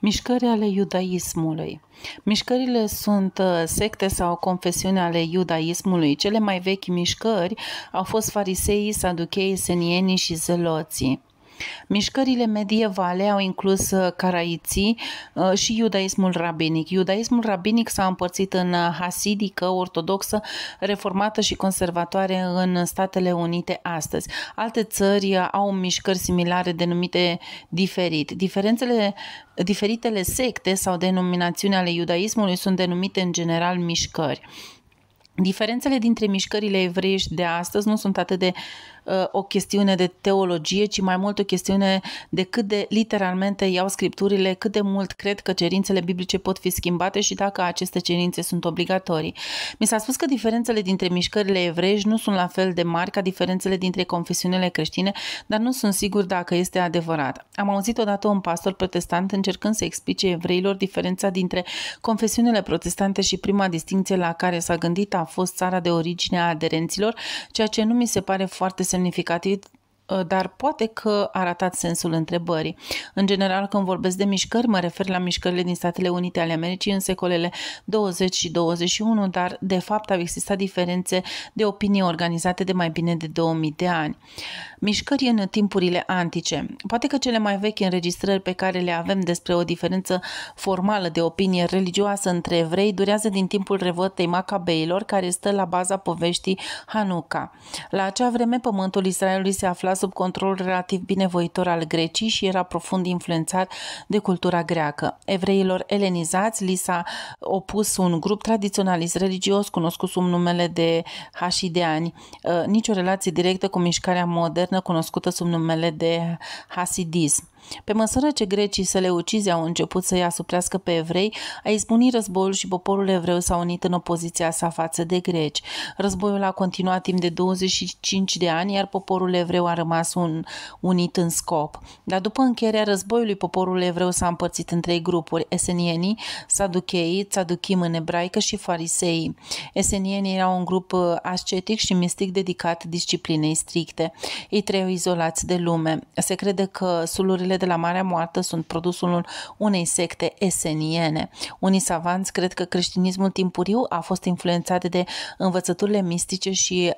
Mișcări ale iudaismului Mișcările sunt uh, secte sau confesiuni ale iudaismului. Cele mai vechi mișcări au fost fariseii, saducheii, senienii și zeloții. Mișcările medievale au inclus uh, caraiții uh, și iudaismul rabinic. Iudaismul rabinic s-a împărțit în uh, hasidică, ortodoxă, reformată și conservatoare în Statele Unite astăzi. Alte țări au mișcări similare denumite diferit. Diferențele Diferitele secte sau denominațiuni ale iudaismului sunt denumite în general mișcări. Diferențele dintre mișcările evreiești de astăzi nu sunt atât de uh, Uh, o chestiune de teologie, ci mai mult o chestiune de cât de literalmente iau scripturile, cât de mult cred că cerințele biblice pot fi schimbate și dacă aceste cerințe sunt obligatorii. Mi s-a spus că diferențele dintre mișcările evreiești nu sunt la fel de mari ca diferențele dintre confesiunile creștine, dar nu sunt sigur dacă este adevărat. Am auzit odată un pastor protestant încercând să explice evreilor diferența dintre confesiunile protestante și prima distinție la care s-a gândit a fost țara de origine a aderenților, ceea ce nu mi se pare foarte semnificativ semnificativ Eh, dar poate că a ratat sensul întrebării. În general, când vorbesc de mișcări, mă refer la mișcările din Statele Unite ale Americii în secolele 20 și 21, dar de fapt au existat diferențe de opinie organizate de mai bine de 2000 de ani. Mișcări în timpurile antice. Poate că cele mai vechi înregistrări pe care le avem despre o diferență formală de opinie religioasă între evrei durează din timpul revoltei Macabeilor, care stă la baza poveștii Hanuca. La acea vreme, pământul Israelului se afla sub control relativ binevoitor al Grecii și era profund influențat de cultura greacă. Evreilor elenizați li s-a opus un grup tradiționalist religios cunoscut sub numele de Hasideani. Uh, Nici o relație directă cu mișcarea modernă cunoscută sub numele de Hasidism. Pe măsură ce grecii seleucizi au început să-i asuprească pe evrei, a izbunit războiul și poporul evreu s-a unit în opoziția sa față de greci. Războiul a continuat timp de 25 de ani, iar poporul evreu a rămas un, unit în scop. Dar după încheierea războiului, poporul evreu s-a împărțit în trei grupuri, esenienii, saducheii, țaduchim în ebraică și farisei. Esenienii erau un grup uh, ascetic și mistic dedicat disciplinei stricte. Ei trăiau izolați de lume. Se crede că sulurile de la Marea Moartă sunt produsul unei secte eseniene. Unii savanți cred că creștinismul timpuriu a fost influențat de învățăturile mistice și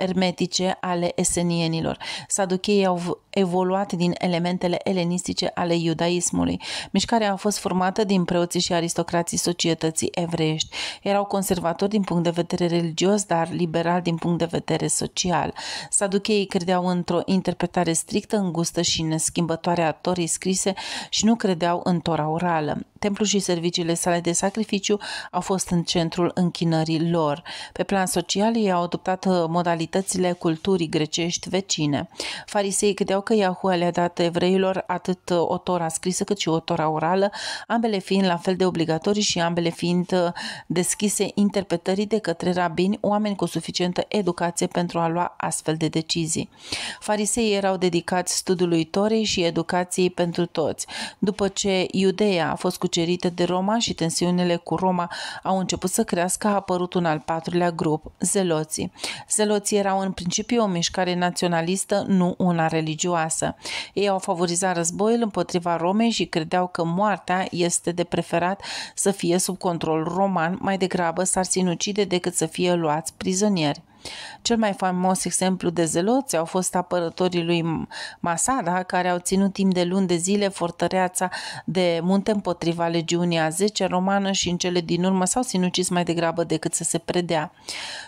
ermetice ale esenienilor. Saducheii au evoluat din elementele elenistice ale iudaismului. Mișcarea a fost formată din preoții și aristocrații societății evreiești. Erau conservatori din punct de vedere religios, dar liberal din punct de vedere social. Saducheii credeau într-o interpretare strictă, îngustă și neschimbătoare a torii scrise și nu credeau în tora orală. Templul și serviciile sale de sacrificiu au fost în centrul închinării lor. Pe plan social, ei au adoptat uh, modalitățile culturii grecești vecine. Farisei credeau că Iahua le-a dat evreilor atât uh, o tora scrisă cât și o tora orală, ambele fiind la fel de obligatorii și ambele fiind uh, deschise interpretării de către rabini, oameni cu suficientă educație pentru a lua astfel de decizii. Fariseii erau dedicați studiului Torei și educației pentru toți. După ce Iudeea a fost cu cucerite de Roma și tensiunile cu Roma au început să crească, a apărut un al patrulea grup, zeloții. Zeloții erau în principiu o mișcare naționalistă, nu una religioasă. Ei au favorizat războiul împotriva Romei și credeau că moartea este de preferat să fie sub control roman, mai degrabă s-ar sinucide decât să fie luați prizonieri. Cel mai faimos exemplu de zeloți au fost apărătorii lui Masada, care au ținut timp de luni de zile fortăreața de munte împotriva legiunii a 10 romană și în cele din urmă s-au sinucis mai degrabă decât să se predea.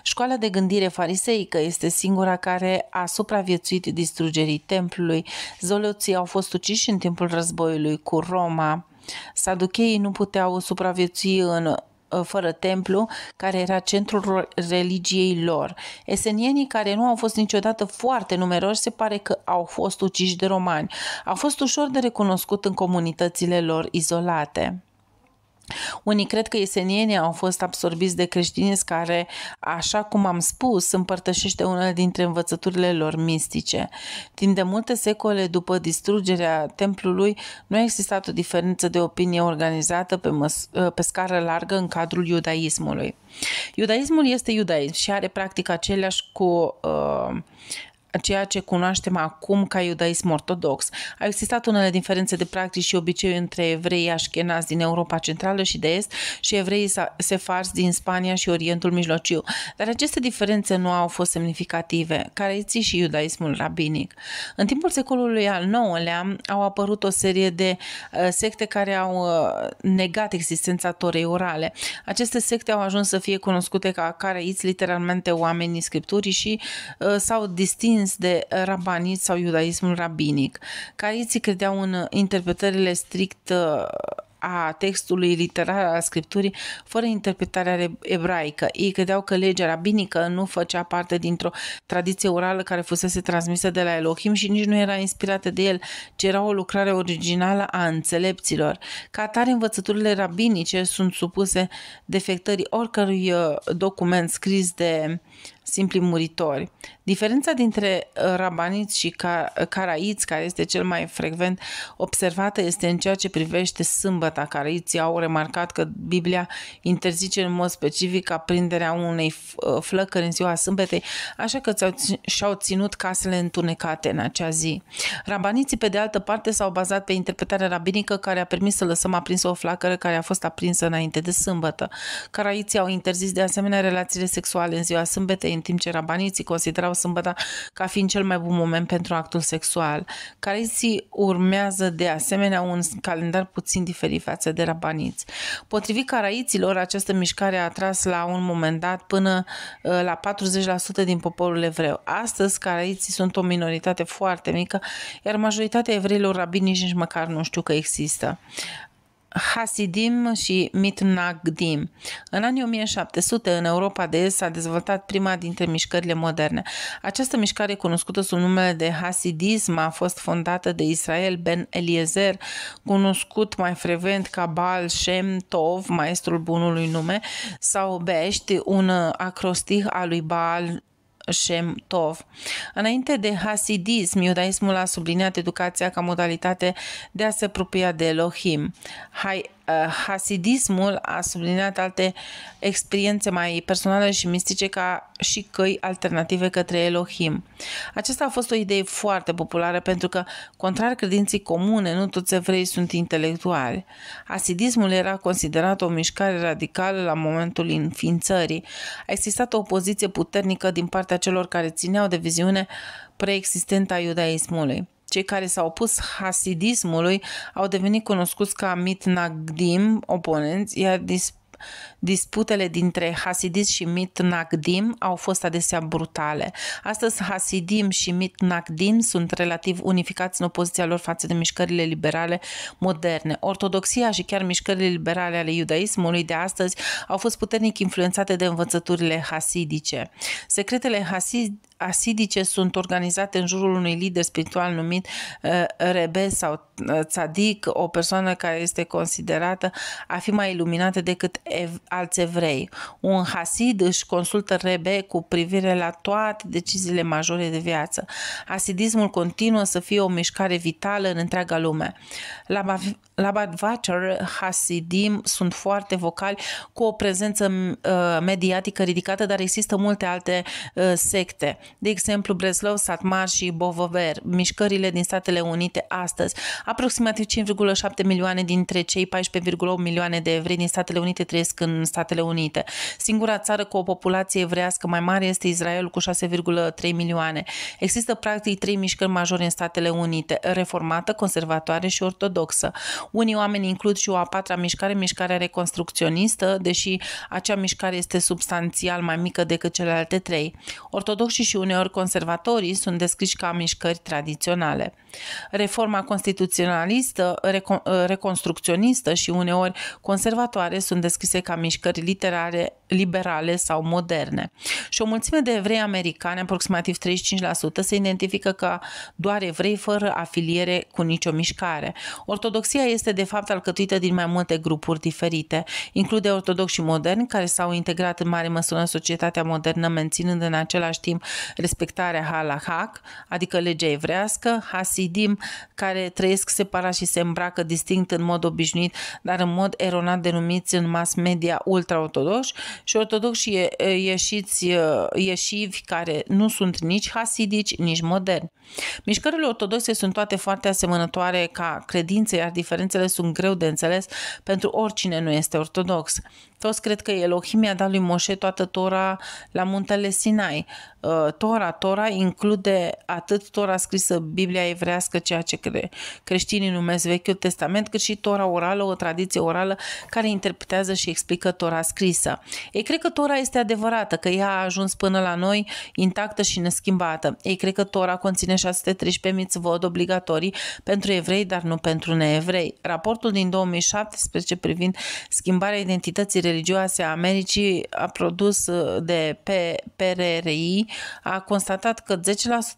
Școala de gândire fariseică este singura care a supraviețuit distrugerii templului. Zoloții au fost uciși în timpul războiului cu Roma. Saducheii nu puteau supraviețui în Ă, fără templu, care era centrul religiei lor. Esenienii care nu au fost niciodată foarte numeroși se pare că au fost uciși de romani. A fost ușor de recunoscut în comunitățile lor izolate. Unii cred că esenienii au fost absorbiți de creștinism care, așa cum am spus, împărtășește una dintre învățăturile lor mistice. Timp de multe secole după distrugerea templului, nu a existat o diferență de opinie organizată pe, măs- pe scară largă în cadrul iudaismului. Iudaismul este iudaism și are practic aceleași cu uh, ceea ce cunoaștem acum ca iudaism ortodox. Au existat unele diferențe de practici și obiceiuri între evreii așchenați din Europa Centrală și de Est și evreii sefarzi din Spania și Orientul Mijlociu, dar aceste diferențe nu au fost semnificative, care îi și iudaismul rabinic. În timpul secolului al IX-lea au apărut o serie de uh, secte care au uh, negat existența torei orale. Aceste secte au ajuns să fie cunoscute ca care iți literalmente oamenii scripturii și uh, s-au distins atins de rabanism sau iudaismul rabinic. Caiții credeau în interpretările strict uh, a textului literar al scripturii fără interpretarea ebraică. Ei credeau că legea rabinică nu făcea parte dintr-o tradiție orală care fusese transmisă de la Elohim și nici nu era inspirată de el, ci era o lucrare originală a înțelepților. Ca atare, învățăturile rabinice sunt supuse defectării oricărui uh, document scris de simpli muritori. Diferența dintre uh, rabaniți și uh, caraiți, care este cel mai frecvent observată, este în ceea ce privește sâmbăta. Caraiții au remarcat că Biblia interzice în mod specific aprinderea unei uh, flăcări în ziua sâmbetei, așa că și-au ținut casele întunecate în acea zi. Rabaniții, pe de altă parte, s-au bazat pe interpretarea rabinică care a permis să lăsăm aprinsă o flacără care a fost aprinsă înainte de sâmbătă. Caraiții au interzis de asemenea relațiile sexuale în ziua sâmbetei, în timp ce rabaniții considerau sâmbăta ca fiind cel mai bun moment pentru actul sexual. Careții urmează de asemenea un calendar puțin diferit față de rabaniți. Potrivit caraiților, această mișcare a atras la un moment dat până uh, la 40% din poporul evreu. Astăzi, caraiții sunt o minoritate foarte mică, iar majoritatea evreilor rabinici nici măcar nu știu că există. Hasidim și Mitnagdim. În anii 1700, în Europa de Est, s-a dezvoltat prima dintre mișcările moderne. Această mișcare, cunoscută sub numele de Hasidism, a fost fondată de Israel Ben Eliezer, cunoscut mai frecvent ca Baal Shem Tov, maestrul bunului nume, sau Bești, un acrostih al lui Baal Shem Tov. Înainte de hasidism, iudaismul a subliniat educația ca modalitate de a se apropia de Elohim. Hai Uh, hasidismul a subliniat alte experiențe mai personale și mistice ca și căi alternative către Elohim. Aceasta a fost o idee foarte populară pentru că, contrar credinții comune, nu toți evrei sunt intelectuali. Hasidismul era considerat o mișcare radicală la momentul înființării. A existat o opoziție puternică din partea celor care țineau de viziune preexistentă a iudaismului. Cei care s-au opus hasidismului au devenit cunoscuți ca mitnagdim, oponenți, iar dis- Disputele dintre Hasidis și Mitnagdim au fost adesea brutale. Astăzi, Hasidim și Mitnagdim sunt relativ unificați în opoziția lor față de mișcările liberale moderne. Ortodoxia și chiar mișcările liberale ale iudaismului de astăzi au fost puternic influențate de învățăturile hasidice. Secretele hasid asidice sunt organizate în jurul unui lider spiritual numit uh, sau țadic, uh, o persoană care este considerată a fi mai iluminată decât ev- alți evrei. Un hasid își consultă rebe cu privire la toate deciziile majore de viață. Hasidismul continuă să fie o mișcare vitală în întreaga lume. La, Bav- la Bad Vacher, hasidim sunt foarte vocali cu o prezență uh, mediatică ridicată, dar există multe alte uh, secte de exemplu Breslov, Satmar și Bovover, mișcările din Statele Unite astăzi. Aproximativ 5,7 milioane dintre cei 14,8 milioane de evrei din Statele Unite trăiesc în Statele Unite. Singura țară cu o populație evrească mai mare este Israel cu 6,3 milioane. Există practic trei mișcări majore în Statele Unite, reformată, conservatoare și ortodoxă. Unii oameni includ și o a patra mișcare, mișcarea reconstrucționistă, deși acea mișcare este substanțial mai mică decât celelalte trei. Ortodoxii și uneori conservatorii sunt descriși ca mișcări tradiționale. Reforma constituționalistă, ă, reconstrucționistă și uneori conservatoare sunt descrise ca mișcări literare, liberale sau moderne. Și o mulțime de evrei americani, aproximativ 35%, se identifică ca doar evrei fără afiliere cu nicio mișcare. Ortodoxia este de fapt alcătuită din mai multe grupuri diferite. Include ortodoxi și moderni care s-au integrat în mare măsură în societatea modernă, menținând în același timp respectarea halahak, adică legea evrească, hasidim, care trăiesc separat și se îmbracă distinct în mod obișnuit, dar în mod eronat denumiți în mass media ultraortodoși și ortodoxi ieșiți, ieșivi care nu sunt nici hasidici, nici moderni. Mișcările ortodoxe sunt toate foarte asemănătoare ca credințe, iar diferențele sunt greu de înțeles pentru oricine nu este ortodox. Toți cred că Elohim i-a dat lui Moșe toată Tora la muntele Sinai. Ă, Tora. Tora include atât Tora scrisă Biblia evrească, ceea ce cre- creștinii numesc Vechiul Testament, cât și Tora orală, o tradiție orală care interpretează și explică Tora scrisă. Ei cred că Tora este adevărată, că ea a ajuns până la noi intactă și neschimbată. Ei cred că Tora conține 613 vod obligatorii pentru evrei, dar nu pentru neevrei. Raportul din 2017 privind schimbarea identității religioase a Americii a produs uh, de PRRI a constatat că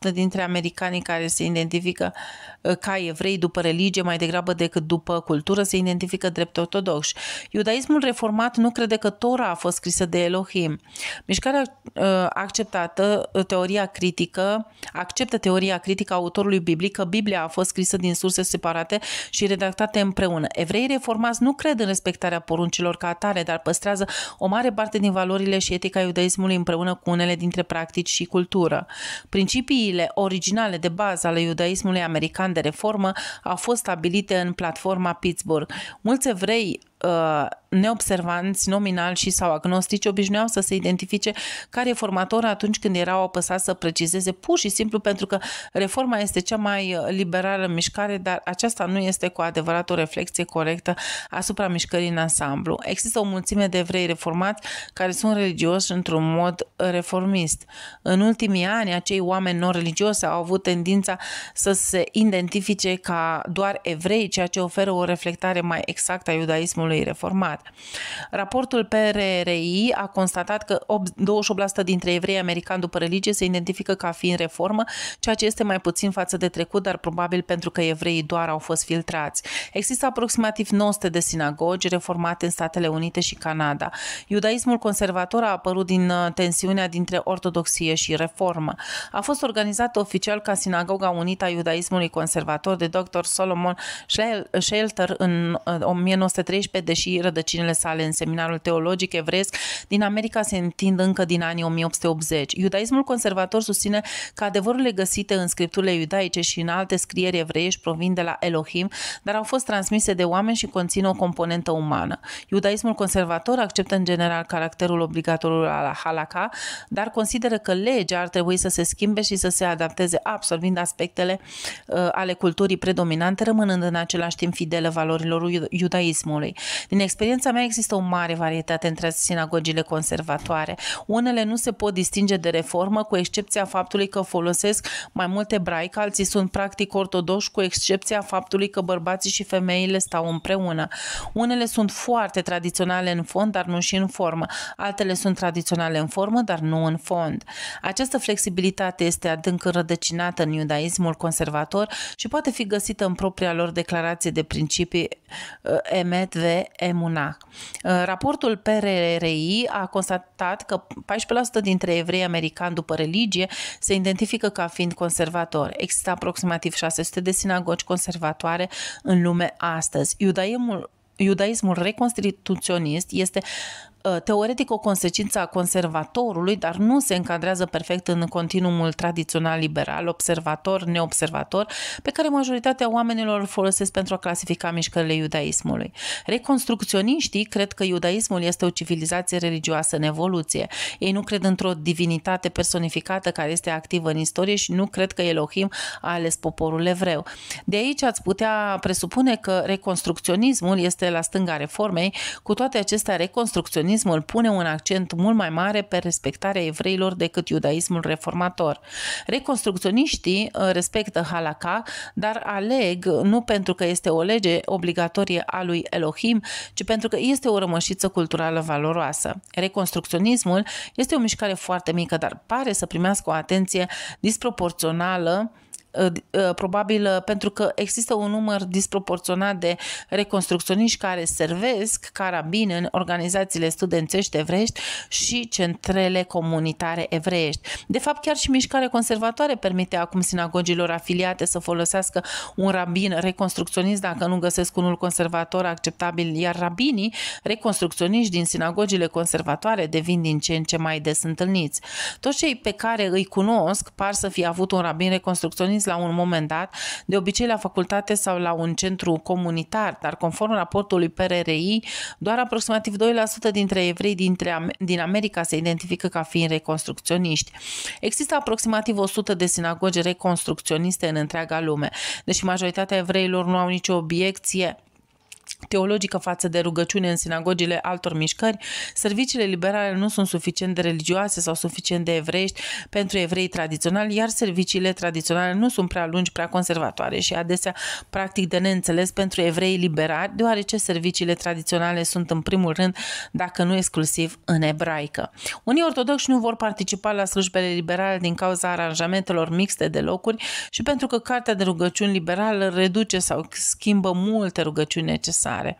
10% dintre americanii care se identifică uh, ca evrei după religie mai degrabă decât după cultură se identifică drept ortodoxi. Iudaismul reformat nu crede că Tora a fost scrisă de Elohim. Mișcarea uh, acceptată, uh, teoria critică, acceptă teoria critică a autorului biblic că Biblia a fost scrisă din surse separate și redactate împreună. Evreii reformați nu cred în respectarea poruncilor ca atare, dar păstrează o mare parte din valorile și etica iudaismului împreună cu unele dintre practici și cultură. Principiile originale de bază ale iudaismului american de reformă au fost stabilite în platforma Pittsburgh. Mulți evrei Uh, neobservanți, nominal și sau agnostici obișnuiau să se identifice care e formator atunci când erau apăsați să precizeze pur și simplu pentru că reforma este cea mai liberală mișcare, dar aceasta nu este cu adevărat o reflexie corectă asupra mișcării în ansamblu. Există o mulțime de evrei reformați care sunt religioși într-un mod reformist. În ultimii ani, acei oameni non-religioși au avut tendința să se identifice ca doar evrei, ceea ce oferă o reflectare mai exactă a iudaismului sistemului reformat. Raportul PRRI a constatat că 28% dintre evrei americani după religie se identifică ca fiind reformă, ceea ce este mai puțin față de trecut, dar probabil pentru că evreii doar au fost filtrați. Există aproximativ 900 de sinagogi reformate în Statele Unite și Canada. Iudaismul conservator a apărut din uh, tensiunea dintre ortodoxie și reformă. A fost organizat oficial ca Sinagoga Unită a Iudaismului Conservator de Dr. Solomon Shelter în 1913 uh, deși rădăcinile sale în seminarul teologic evresc din America se întind încă din anii 1880. Iudaismul conservator susține că adevărurile găsite în scripturile iudaice și în alte scrieri evreiești provin de la Elohim, dar au fost transmise de oameni și conțin o componentă umană. Iudaismul conservator acceptă în general caracterul obligatoriu al halaka, dar consideră că legea ar trebui să se schimbe și să se adapteze absorbind aspectele uh, ale culturii predominante, rămânând în același timp fidelă valorilor iudaismului. Din experiența mea există o mare varietate între sinagogile conservatoare. Unele nu se pot distinge de reformă, cu excepția faptului că folosesc mai mult ebraic, alții sunt practic ortodoși, cu excepția faptului că bărbații și femeile stau împreună. Unele sunt foarte tradiționale în fond, dar nu și în formă. Altele sunt tradiționale în formă, dar nu în fond. Această flexibilitate este adânc înrădăcinată în iudaismul conservator și poate fi găsită în propria lor declarație de principii Emet uh, ve de Emuna. Raportul PRRI a constatat că 14% dintre evrei americani după religie se identifică ca fiind conservatori. Există aproximativ 600 de sinagogi conservatoare în lume astăzi. Iudaismul Iudaismul reconstituționist este Uh, teoretic o consecință a conservatorului, dar nu se încadrează perfect în continuumul tradițional liberal, observator, neobservator, pe care majoritatea oamenilor îl folosesc pentru a clasifica mișcările iudaismului. Reconstrucționiștii cred că iudaismul este o civilizație religioasă în evoluție. Ei nu cred într-o divinitate personificată care este activă în istorie și nu cred că Elohim a ales poporul evreu. De aici ați putea presupune că reconstrucționismul este la stânga reformei, cu toate acestea reconstrucționismul creștinismul pune un accent mult mai mare pe respectarea evreilor decât iudaismul reformator. Reconstrucționiștii uh, respectă halaka, dar aleg nu pentru că este o lege obligatorie a lui Elohim, ci pentru că este o rămășiță culturală valoroasă. Reconstrucționismul este o mișcare foarte mică, dar pare să primească o atenție disproporțională Uh, uh, probabil uh, pentru că există un număr disproporționat de reconstrucționiști care servesc carabine în organizațiile studențești evrești și centrele comunitare evreiești. De fapt, chiar și mișcarea conservatoare permite acum sinagogilor afiliate să folosească un rabin reconstrucționist dacă nu găsesc unul conservator acceptabil, iar rabinii reconstrucționiști din sinagogile conservatoare devin din ce în ce mai des întâlniți. Toți cei pe care îi cunosc par să fi avut un rabin reconstrucționist transmis la un moment dat, de obicei la facultate sau la un centru comunitar, dar conform raportului PRRI, doar aproximativ 2% dintre evrei dintre, din America se identifică ca fiind reconstrucționiști. Există aproximativ 100 de sinagogi reconstrucționiste în întreaga lume, deși majoritatea evreilor nu au nicio obiecție teologică față de rugăciune în sinagogile altor mișcări, serviciile liberale nu sunt suficient de religioase sau suficient de evreiești pentru evrei tradiționali, iar serviciile tradiționale nu sunt prea lungi, prea conservatoare și adesea practic de neînțeles pentru evrei liberali, deoarece serviciile tradiționale sunt în primul rând, dacă nu exclusiv, în ebraică. Unii ortodoxi nu vor participa la slujbele liberale din cauza aranjamentelor mixte de locuri și pentru că cartea de rugăciuni liberală reduce sau schimbă multe rugăciuni necesare vaccinare.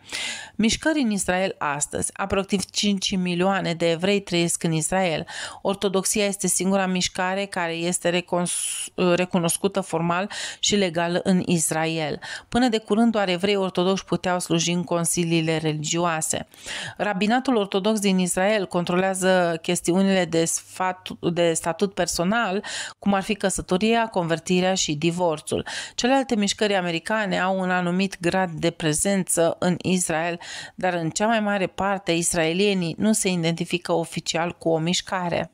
Mișcări în Israel astăzi. Aproximativ 5 milioane de evrei trăiesc în Israel. Ortodoxia este singura mișcare care este recunoscută formal și legal în Israel. Până de curând doar evrei ortodoxi puteau sluji în consiliile religioase. Rabinatul ortodox din Israel controlează chestiunile de, sfat, de statut personal, cum ar fi căsătoria, convertirea și divorțul. Celelalte mișcări americane au un anumit grad de prezență în Israel, dar în cea mai mare parte israelienii nu se identifică oficial cu o mișcare.